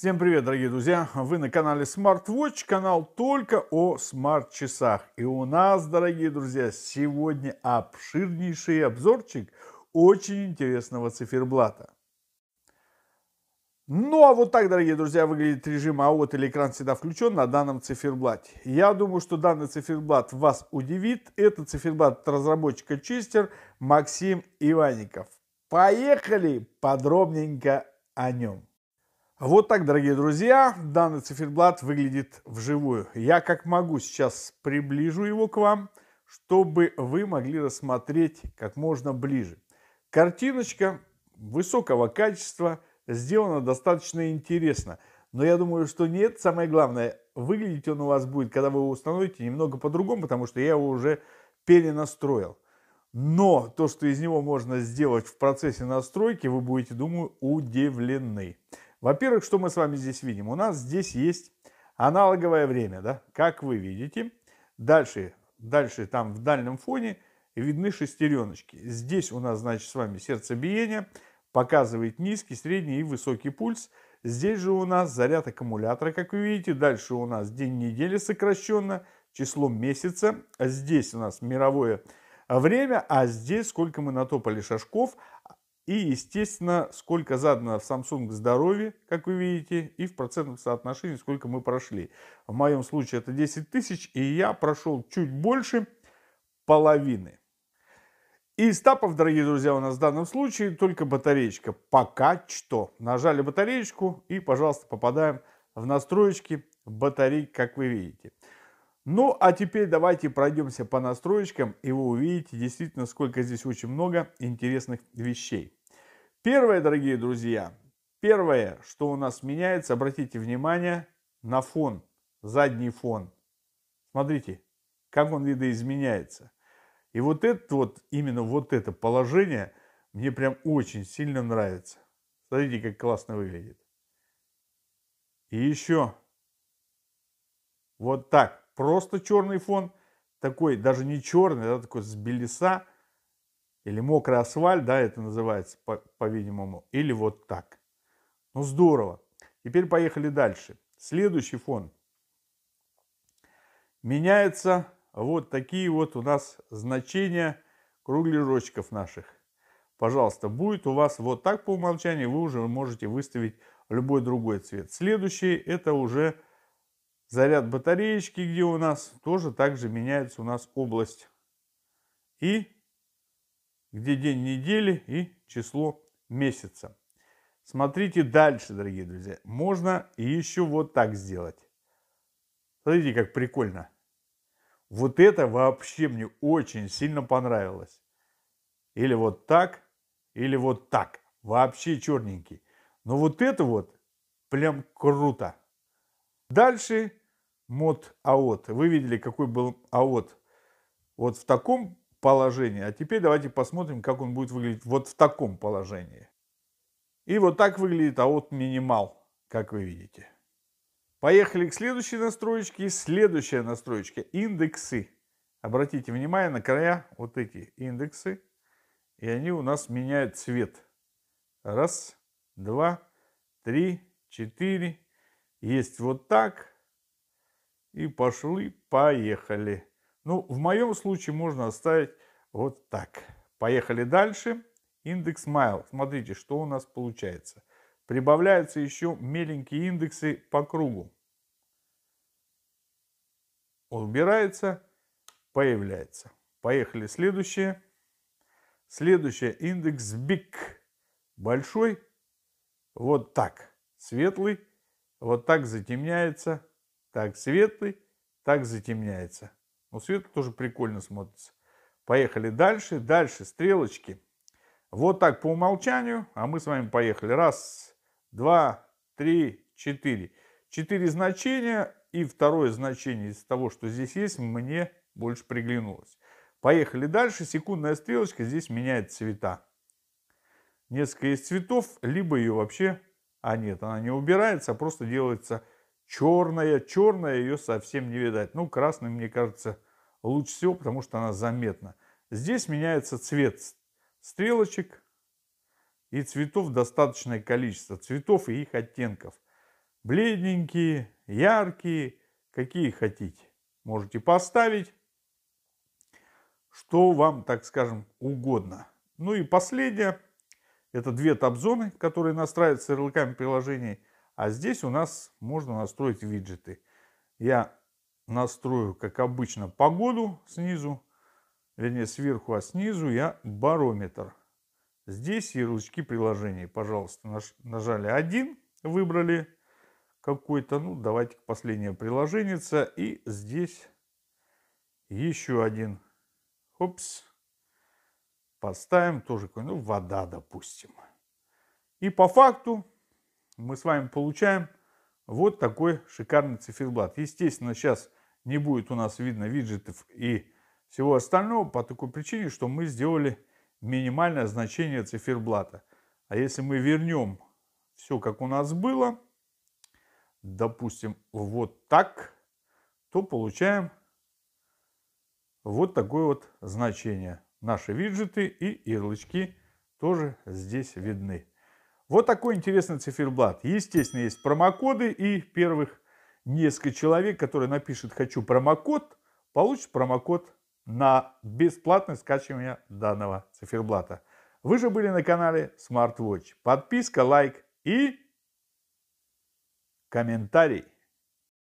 Всем привет, дорогие друзья! Вы на канале SmartWatch, канал только о смарт-часах. И у нас, дорогие друзья, сегодня обширнейший обзорчик очень интересного циферблата. Ну а вот так, дорогие друзья, выглядит режим АОТ или экран всегда включен на данном циферблате. Я думаю, что данный циферблат вас удивит. Это циферблат разработчика Чистер Максим Иванников. Поехали подробненько о нем. Вот так, дорогие друзья, данный циферблат выглядит вживую. Я как могу сейчас приближу его к вам, чтобы вы могли рассмотреть как можно ближе. Картиночка высокого качества, сделана достаточно интересно. Но я думаю, что нет, самое главное, выглядеть он у вас будет, когда вы его установите, немного по-другому, потому что я его уже перенастроил. Но то, что из него можно сделать в процессе настройки, вы будете, думаю, удивлены. Во-первых, что мы с вами здесь видим? У нас здесь есть аналоговое время, да? Как вы видите, дальше, дальше там в дальнем фоне видны шестереночки. Здесь у нас, значит, с вами сердцебиение, показывает низкий, средний и высокий пульс. Здесь же у нас заряд аккумулятора, как вы видите. Дальше у нас день недели сокращенно, число месяца. Здесь у нас мировое время, а здесь сколько мы натопали шажков. И, естественно, сколько задано в Samsung Здоровье как вы видите, и в процентном соотношении, сколько мы прошли. В моем случае это 10 тысяч, и я прошел чуть больше половины. И стапов, дорогие друзья, у нас в данном случае только батареечка. Пока что. Нажали батареечку и, пожалуйста, попадаем в настроечки батарей, как вы видите. Ну, а теперь давайте пройдемся по настроечкам, и вы увидите действительно, сколько здесь очень много интересных вещей. Первое, дорогие друзья, первое, что у нас меняется, обратите внимание на фон, задний фон. Смотрите, как он видоизменяется. И вот это вот, именно вот это положение мне прям очень сильно нравится. Смотрите, как классно выглядит. И еще вот так. Просто черный фон, такой даже не черный, а такой с белеса – или мокрый асфальт, да, это называется, по-видимому. По или вот так. Ну, здорово. Теперь поехали дальше. Следующий фон. Меняются вот такие вот у нас значения кругляшочков наших. Пожалуйста, будет у вас вот так по умолчанию, вы уже можете выставить любой другой цвет. Следующий это уже заряд батареечки, где у нас тоже также меняется у нас область. И где день недели и число месяца. Смотрите дальше, дорогие друзья. Можно еще вот так сделать. Смотрите, как прикольно. Вот это вообще мне очень сильно понравилось. Или вот так, или вот так. Вообще черненький. Но вот это вот прям круто. Дальше мод аот. Вы видели, какой был аот. Вот в таком положении. А теперь давайте посмотрим, как он будет выглядеть вот в таком положении. И вот так выглядит аут минимал, как вы видите. Поехали к следующей настроечке. Следующая настроечка – индексы. Обратите внимание на края, вот эти индексы. И они у нас меняют цвет. Раз, два, три, четыре. Есть вот так. И пошли, поехали. Ну, в моем случае можно оставить вот так. Поехали дальше. Индекс майл. Смотрите, что у нас получается. Прибавляются еще меленькие индексы по кругу. Убирается, появляется. Поехали следующее. Следующее индекс big. Большой. Вот так. Светлый. Вот так затемняется. Так светлый. Так затемняется. Но сверху тоже прикольно смотрится. Поехали дальше, дальше, стрелочки. Вот так по умолчанию, а мы с вами поехали. Раз, два, три, четыре. Четыре значения и второе значение из того, что здесь есть, мне больше приглянулось. Поехали дальше. Секундная стрелочка здесь меняет цвета. Несколько из цветов, либо ее вообще... А нет, она не убирается, а просто делается черная, черная ее совсем не видать. Ну, красный, мне кажется, лучше всего, потому что она заметна. Здесь меняется цвет стрелочек и цветов достаточное количество. Цветов и их оттенков. Бледненькие, яркие, какие хотите. Можете поставить, что вам, так скажем, угодно. Ну и последнее. Это две топ зоны которые настраиваются с ярлыками приложений – а здесь у нас можно настроить виджеты. Я настрою, как обычно, погоду снизу, вернее сверху, а снизу я барометр. Здесь ярлычки приложений. Пожалуйста, нажали один, выбрали какой-то, ну давайте последнее приложение. И здесь еще один. Опс. Поставим тоже какой ну вода, допустим. И по факту мы с вами получаем вот такой шикарный циферблат. Естественно, сейчас не будет у нас видно виджетов и всего остального по такой причине, что мы сделали минимальное значение циферблата. А если мы вернем все, как у нас было, допустим, вот так, то получаем вот такое вот значение. Наши виджеты и ярлычки тоже здесь видны. Вот такой интересный циферблат. Естественно, есть промокоды и первых несколько человек, которые напишут «хочу промокод», получат промокод на бесплатное скачивание данного циферблата. Вы же были на канале SmartWatch. Подписка, лайк и комментарий.